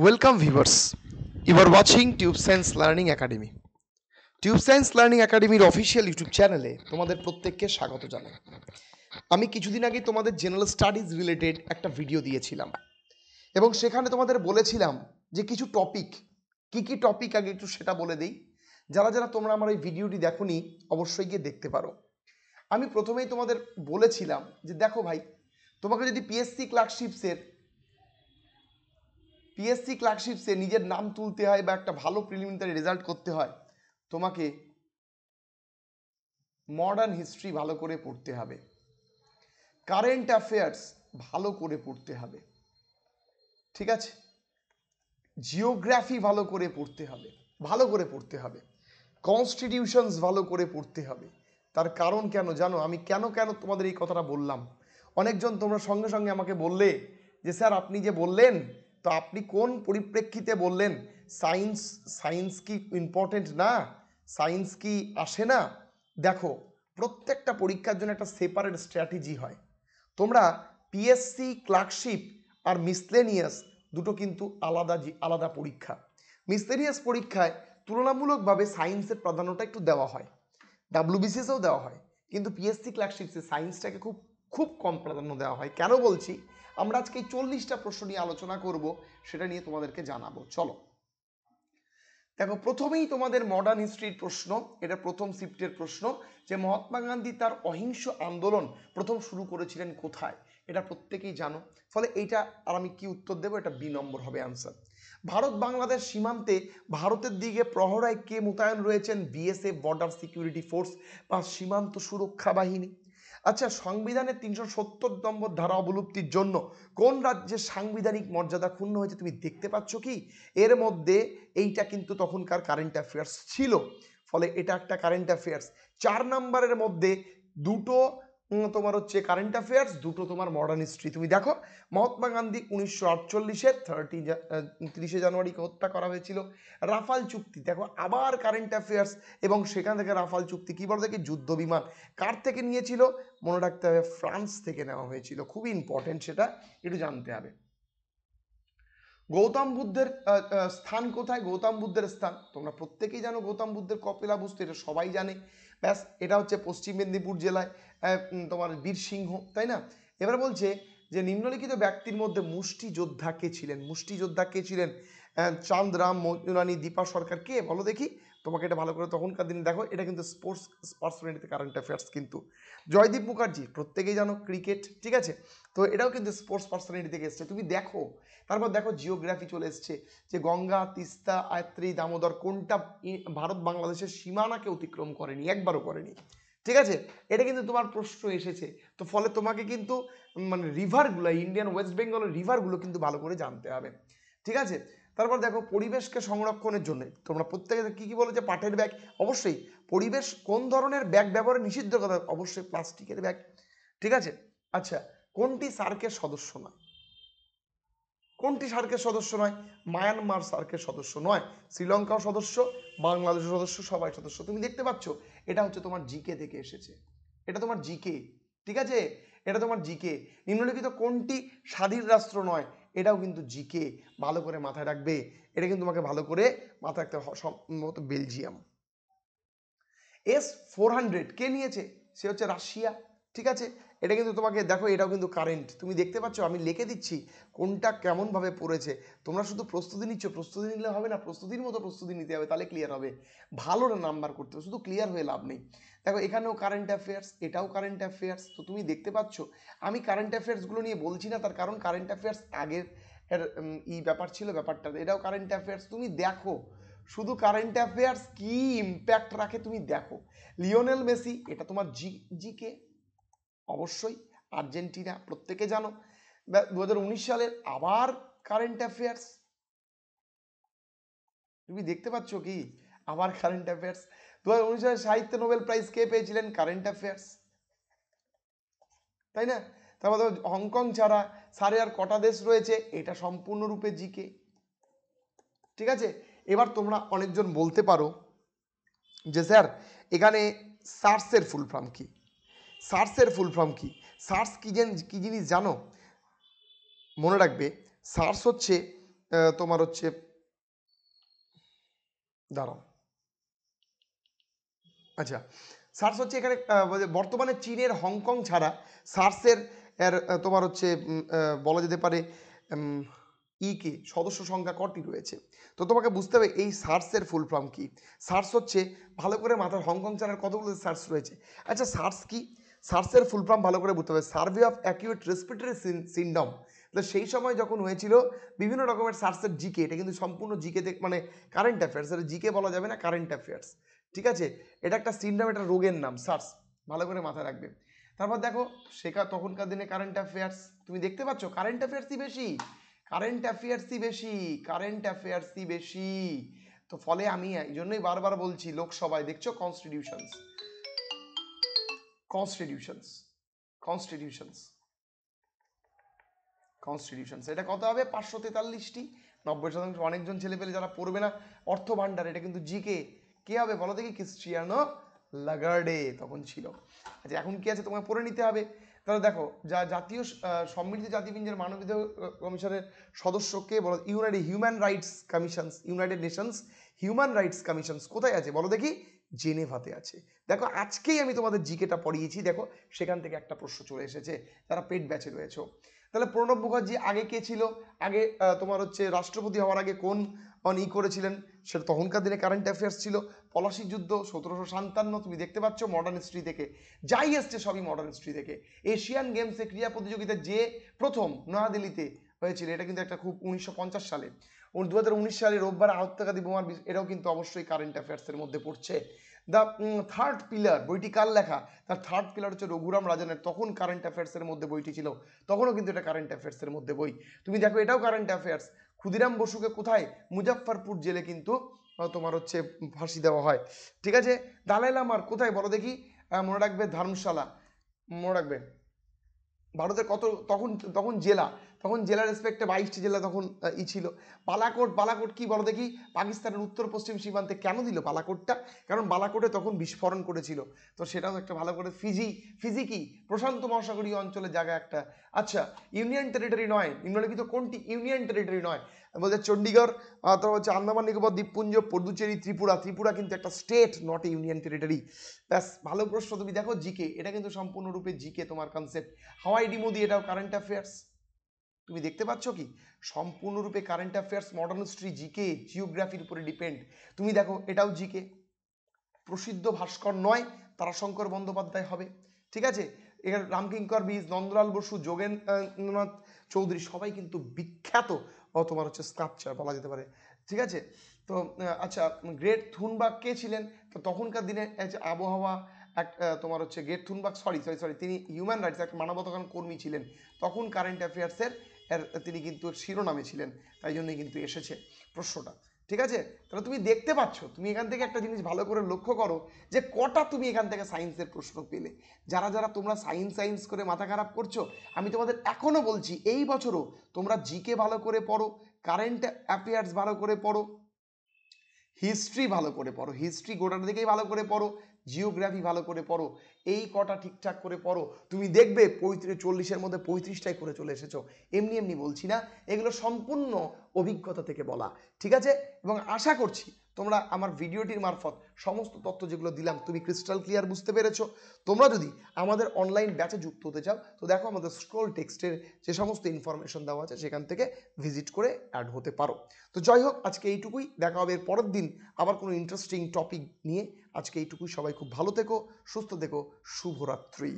welcome viewers you are watching tube science learning academy tube science learning একাডেমির official YouTube চ্যানেলে তোমাদের প্রত্যেককে স্বাগত জানাই আমি কিছুদিন আগে তোমাদের জেনারেল স্টাডিজ রিলেটেড একটা ভিডিও দিয়েছিলাম এবং সেখানে তোমাদের বলেছিলাম যে কিছু টপিক কি কি টপিক আগে একটু সেটা বলে দিই যারা যারা তোমরা আমার এই ভিডিওটি দেখোনি অবশ্যই গিয়ে দেখতে পারো আমি প্রথমেই তোমাদের বলেছিলাম যে দেখো ভাই তোমাকে যদি পিএসসি ক্লার্কশিপসের পিএসসি ক্লার্কশিপসে নিজের নাম তুলতে হয় বা একটা ভালো প্রিলিমিনারি রেজাল্ট করতে হয় তোমাকে মডার্ন হিস্ট্রি ভালো করে পড়তে হবে কারেন্ট অ্যাফেয়ার্স ভালো করে পড়তে হবে ঠিক আছে জিওগ্রাফি ভালো করে পড়তে হবে ভালো করে পড়তে হবে কনস্টিটিউশনস ভালো করে পড়তে হবে তার কারণ কেন জানো আমি কেন কেন তোমাদের এই কথাটা বললাম অনেকজন তোমরা সঙ্গে সঙ্গে আমাকে বললে যে স্যার আপনি যে বললেন তো আপনি কোন পরিপ্রেক্ষিতে বললেন সায়েন্স সায়েন্স কি ইম্পর্টেন্ট না সায়েন্স কি আসে না দেখো প্রত্যেকটা পরীক্ষার জন্য একটা সেপারেট স্ট্র্যাটেজি হয় তোমরা পিএসসি ক্লার্কশিপ আর মিসলেনিয়াস দুটো কিন্তু আলাদা আলাদা পরীক্ষা মিসলেনিয়াস পরীক্ষায় তুলনামূলকভাবে সায়েন্সের প্রাধান্যটা একটু দেওয়া হয় ডাব্লিউবিসিএসও দেওয়া হয় কিন্তু পিএসসি ক্লার্কশিপসে সায়েন্সটাকে খুব খুব কম প্রাধান্য দেওয়া হয় কেন বলছি আমরা আজকে এই চল্লিশটা প্রশ্ন নিয়ে আলোচনা করব সেটা নিয়ে তোমাদেরকে জানাবো চলো দেখো প্রথমেই তোমাদের মডার্ন হিস্ট্রির প্রশ্ন এটা প্রথম শিফটের প্রশ্ন যে মহাত্মা গান্ধী তার অহিংস আন্দোলন প্রথম শুরু করেছিলেন কোথায় এটা প্রত্যেকেই জানো ফলে এইটা আর আমি কি উত্তর দেবো এটা বি নম্বর হবে আনসার ভারত বাংলাদেশ সীমান্তে ভারতের দিকে প্রহরায় কে মোতায়েন রয়েছেন বিএসএফ বর্ডার সিকিউরিটি ফোর্স বা সীমান্ত সুরক্ষা বাহিনী আচ্ছা সংবিধানের তিনশো সত্তর নম্বর ধারা অবলুপ্তির জন্য কোন রাজ্যের সাংবিধানিক মর্যাদা ক্ষুণ্ণ হয়েছে তুমি দেখতে পাচ্ছ কি এর মধ্যে এইটা কিন্তু তখনকার কারেন্ট অ্যাফেয়ার্স ছিল ফলে এটা একটা কারেন্ট অ্যাফেয়ার্স চার নম্বরের মধ্যে দুটো তোমার হচ্ছে কারেন্ট অ্যাফেয়ার্স দুটো তোমার মডার্ন হিস্ট্রি তুমি দেখো মহাত্মা গান্ধী উনিশশো আটচল্লিশের থার্টি তিরিশে জানুয়ারিকে হত্যা করা হয়েছিল রাফাল চুক্তি দেখো আবার কারেন্ট অ্যাফেয়ার্স এবং সেখান থেকে রাফাল চুক্তি কী বলো দেখি যুদ্ধ বিমান কার থেকে নিয়েছিল মনে রাখতে হবে ফ্রান্স থেকে নেওয়া হয়েছিল খুবই ইম্পর্টেন্ট সেটা একটু জানতে হবে গৌতম বুদ্ধের স্থান কোথায় গৌতম বুদ্ধের স্থান তোমরা প্রত্যেকেই জানো গৌতম বুদ্ধের কপিলা বস্তু এটা সবাই জানে ব্যাস এটা হচ্ছে পশ্চিম মেদিনীপুর জেলায় তোমার বীরসিংহ তাই না এবার বলছে যে নিম্নলিখিত ব্যক্তির মধ্যে মুষ্টি যোদ্ধা কে ছিলেন মুষ্টি যোদ্ধা কে ছিলেন চাঁদ রাম মজনুরানী দীপা সরকার কে বলো দেখি তোমাকে এটা ভালো করে তখনকার দিনে দেখো এটা কিন্তু স্পোর্টস পার্সোনালিটিতে কারেন্ট অ্যাফেয়ার্স কিন্তু জয়দীপ মুখার্জি প্রত্যেকেই জানো ক্রিকেট ঠিক আছে তো এটাও কিন্তু স্পোর্টস পার্সোনালিটি থেকে এসছে তুমি দেখো তারপর দেখো জিওগ্রাফি চলে এসছে যে গঙ্গা তিস্তা আয়ত্রী দামোদর কোনটা ভারত বাংলাদেশের সীমানাকে অতিক্রম করেনি একবারও করেনি ঠিক আছে এটা কিন্তু তোমার প্রশ্ন এসেছে তো ফলে তোমাকে কিন্তু মানে রিভারগুলো ইন্ডিয়ান ওয়েস্ট বেঙ্গলের রিভারগুলো কিন্তু ভালো করে জানতে হবে ঠিক আছে তারপর দেখো পরিবেশকে সংরক্ষণের জন্য তোমরা প্রত্যেকে কী কী বলো যে পাটের ব্যাগ অবশ্যই পরিবেশ কোন ধরনের ব্যাগ ব্যবহারে নিষিদ্ধ কথা অবশ্যই প্লাস্টিকের ব্যাগ ঠিক আছে আচ্ছা কোনটি সার্কের সদস্য নয় কোনটি সার্কের সদস্য নয় মায়ানমার সার্কের সদস্য নয় শ্রীলঙ্কাও সদস্য বাংলাদেশের সদস্য সবাই সদস্য তুমি দেখতে পাচ্ছ এটা হচ্ছে তোমার জিকে থেকে এসেছে এটা তোমার জিকে ঠিক আছে এটা তোমার জিকে নিম্নলিখিত কোনটি স্বাধীন রাষ্ট্র নয় এটাও কিন্তু জিকে ভালো করে মাথায় রাখবে এটা কিন্তু তোমাকে ভালো করে মাথায় রাখতে সম্ভবত বেলজিয়াম এস ফোর হান্ড্রেড কে নিয়েছে সে হচ্ছে রাশিয়া ঠিক আছে এটা কিন্তু তোমাকে দেখো এটাও কিন্তু কারেন্ট তুমি দেখতে পাচ্ছ আমি লিখে দিচ্ছি কোনটা কেমনভাবে পড়েছে তোমরা শুধু প্রস্তুতি নিচ্ছ প্রস্তুতি নিলে হবে না প্রস্তুতির মতো প্রস্তুতি নিতে হবে তাহলে ক্লিয়ার হবে ভালো নাম্বার করতে হবে শুধু ক্লিয়ার হয়ে লাভ নেই দেখো এখানেও কারেন্ট অ্যাফেয়ার্স এটাও কারেন্ট অ্যাফেয়ার্স তো তুমি দেখতে পাচ্ছ আমি কারেন্ট অ্যাফেয়ার্সগুলো নিয়ে বলছি না তার কারণ কারেন্ট অ্যাফেয়ার্স আগের ই ব্যাপার ছিল ব্যাপারটা এটাও কারেন্ট অ্যাফেয়ার্স তুমি দেখো শুধু কারেন্ট অ্যাফেয়ার্স কী ইম্প্যাক্ট রাখে তুমি দেখো লিওনেল মেসি এটা তোমার জি জি কে অবশ্যই আর্জেন্টিনা প্রত্যেকে জানো দু সালের আবার কারেন্ট অ্যাফেয়ার্স তুমি দেখতে পাচ্ছ কি আবার কারেন্ট অ্যাফেয়ার্স দু সালে সাহিত্য নোবেল প্রাইজ কে পেয়েছিলেন কারেন্ট অ্যাফেয়ার্স তাই না তারপর ধরো হংকং ছাড়া সারে আর কটা দেশ রয়েছে এটা সম্পূর্ণরূপে জিকে ঠিক আছে এবার তোমরা অনেকজন বলতে পারো যে স্যার এখানে সার্সের ফুল ফর্ম কী সার্সের ফুল ফর্ম কী সার্স কী কী জিনিস জানো মনে রাখবে সার্স হচ্ছে তোমার হচ্ছে দাঁড়াও আচ্ছা সার্স হচ্ছে এখানে বর্তমানে চীনের হংকং ছাড়া সার্সের এর তোমার হচ্ছে বলা যেতে পারে ইকে সদস্য সংখ্যা কটি রয়েছে তো তোমাকে বুঝতে হবে এই সার্সের ফুল ফর্ম কী সার্স হচ্ছে ভালো করে মাথার হংকং ছাড়ার কতগুলো সার্স রয়েছে আচ্ছা সার্স কী সার্সের ফুল ফর্ম ভালো করে বুঝতে হবে survey of acute respiratory syndrome তাহলে সেই সময় যখন হয়েছিল বিভিন্ন রকমের সার্সের জিকে এটা কিন্তু সম্পূর্ণ দেখ মানে কারেন্ট অ্যাফেয়ার্স এটা জিকে বলা যাবে না কারেন্ট অ্যাফেয়ার্স ঠিক আছে এটা একটা সিন্ডম এটা রোগের নাম সার্স ভালো করে মাথায় রাখবে তারপর দেখো শেখা তখনকার দিনে কারেন্ট অ্যাফেয়ার্স তুমি দেখতে পাচ্ছ কারেন্ট অ্যাফেয়ার্সই বেশি কারেন্ট অ্যাফেয়ার্সই বেশি কারেন্ট অ্যাফেয়ার্সই বেশি তো ফলে আমি এই জন্যই বারবার বলছি লোকসভায় দেখছো কনস্টিটিউশনস কনস্টিটিউশনস কনস্টিটিউশনস কনস্টিটিউশনস এটা কত হবে পাঁচশো তেতাল্লিশটি নব্বই শতাংশ অনেকজন ছেলে পেলে যারা পড়বে না অর্থ ভাণ্ডার এটা কিন্তু জিকে কে হবে বলো দেখি ক্রিশ্চিয়ানো লাগার্ডে তখন ছিল আচ্ছা এখন কি আছে তোমায় পড়ে নিতে হবে তাহলে দেখো যা জাতীয় সম্মিলিত জাতিপুঞ্জের মানবাধিকার কমিশনের সদস্যকে বলো united human rights commissions united nations human rights commissions কোথায় আছে বলো দেখি জেনেভাতে আছে দেখো আজকেই আমি তোমাদের জিকেটা পড়িয়েছি দেখো সেখান থেকে একটা প্রশ্ন চলে এসেছে তারা পেট ব্যাচে রয়েছে তাহলে প্রণব মুখার্জি আগে কে ছিল আগে তোমার হচ্ছে রাষ্ট্রপতি হওয়ার আগে কোন ই করেছিলেন সেটা তখনকার দিনে কারেন্ট অ্যাফেয়ার্স ছিল পলাশি যুদ্ধ সতেরোশো সান্তান্ন তুমি দেখতে পাচ্ছ মডার্ন হিস্ট্রি থেকে যাই এসছে সবই মডার্ন হিস্ট্রি থেকে এশিয়ান গেমসে ক্রীড়া প্রতিযোগিতা যে প্রথম নয়াদিল্লিতে হয়েছিল এটা কিন্তু একটা খুব উনিশশো সালে দু সালে রোববার আহত্যাকারী বোমার এটাও কিন্তু অবশ্যই কারেন্ট অ্যাফেয়ার্সের মধ্যে পড়ছে দ্য থার্ড পিলার বইটি কার লেখা তার থার্ড পিলার হচ্ছে রঘুরাম রাজনের তখন কারেন্ট অ্যাফেয়ার্সের মধ্যে বইটি ছিল তখনও কিন্তু এটা কারেন্ট অ্যাফেয়ার্সের মধ্যে বই তুমি দেখো এটাও কারেন্ট অ্যাফেয়ার্স ক্ষুদিরাম বসুকে কোথায় মুজাফফরপুর জেলে কিন্তু তোমার হচ্ছে ফাঁসি দেওয়া হয় ঠিক আছে দালাই লামার কোথায় বলো দেখি মনে রাখবে ধর্মশালা মনে রাখবে ভারতের কত তখন তখন জেলা তখন জেলার রেসপেক্টে বাইশটি জেলা তখন ই ছিল বালাকোট বালাকোট কি বলো দেখি পাকিস্তানের উত্তর পশ্চিম সীমান্তে কেন দিল বালাকোটটা কারণ বালাকোটে তখন বিস্ফোরণ করেছিল তো সেটাও একটা ভালো করে ফিজি ফিজি কি প্রশান্ত মহাসাগরীয় অঞ্চলের জায়গা একটা আচ্ছা ইউনিয়ন টেরিটরি নয় নিম্নলিখিত কোনটি ইউনিয়ন টেরিটরি নয় বলতে চণ্ডীগড় তারপর হচ্ছে আন্দামান নিকোবর দ্বীপপুঞ্জ পদুচেরি ত্রিপুরা ত্রিপুরা কিন্তু একটা স্টেট নট ইউনিয়ন টেরিটরি ব্যাস ভালো প্রশ্ন তুমি দেখো জিকে এটা কিন্তু সম্পূর্ণরূপে জিকে তোমার কনসেপ্ট হাওয়াই ডি মোদি এটাও কারেন্ট অ্যাফেয়ার্স তুমি দেখতে পাচ্ছ কি সম্পূর্ণরূপে current affairs modern history GK জিওগ্রাফির উপরে ডিপেন্ড তুমি দেখো এটাও জিকে প্রসিদ্ধ ভাস্কর নয় তারাশঙ্কর বন্দ্যোপাধ্যায় হবে ঠিক আছে এখানে রামকিঙ্কর বীজ নন্দলাল বসু যোগেন্দ্রনাথ চৌধুরী সবাই কিন্তু বিখ্যাত তোমার হচ্ছে স্কাপচার বলা যেতে পারে ঠিক আছে তো আচ্ছা গ্রেট থুনবাগ কে ছিলেন তো তখনকার দিনে আবহাওয়া এক তোমার হচ্ছে Greta Thunberg sorry sorry sorry তিনি হিউম্যান রাইটস এক মানবতাকান কর্মী ছিলেন তখন কারেন্ট অ্যাফেয়ার্সের তিনি কিন্তু শিরোনামে ছিলেন তাই জন্যই কিন্তু এসেছে প্রশ্নটা ঠিক আছে তাহলে তুমি দেখতে পাচ্ছ তুমি এখান থেকে একটা জিনিস ভালো করে লক্ষ্য করো যে কটা তুমি এখান থেকে সায়েন্সের প্রশ্ন পেলে যারা যারা তোমরা সায়েন্স সায়েন্স করে মাথা খারাপ করছো আমি তোমাদের এখনও বলছি এই বছরও তোমরা জিকে ভালো করে পড়ো কারেন্ট অ্যাফেয়ার্স ভালো করে পড়ো হিস্ট্রি ভালো করে পড়ো হিস্ট্রি গোটাটা দিকেই ভালো করে পড়ো জিওগ্রাফি ভালো করে পড়ো এই কটা ঠিকঠাক করে পড়ো তুমি দেখবে পঁয়ত্রিশ চল্লিশের মধ্যে পঁয়ত্রিশটাই করে চলে এসেছো এমনি এমনি বলছি না এগুলো সম্পূর্ণ অভিজ্ঞতা থেকে বলা ঠিক আছে এবং আশা করছি তোমরা আমার ভিডিওটির মারফত সমস্ত তথ্য যেগুলো দিলাম তুমি ক্রিস্টাল ক্লিয়ার বুঝতে পেরেছো তোমরা যদি আমাদের অনলাইন ব্যাচে যুক্ত হতে চাও তো দেখো আমাদের স্ক্রোল টেক্সটের যে সমস্ত ইনফরমেশন দেওয়া আছে সেখান থেকে ভিজিট করে অ্যাড হতে পারো তো যাই হোক আজকে এইটুকুই দেখা হবে এর পরের দিন আবার কোনো ইন্টারেস্টিং টপিক নিয়ে আজকে এইটুকুই সবাই খুব ভালো থেকো সুস্থ থেকো শুভরাত্রি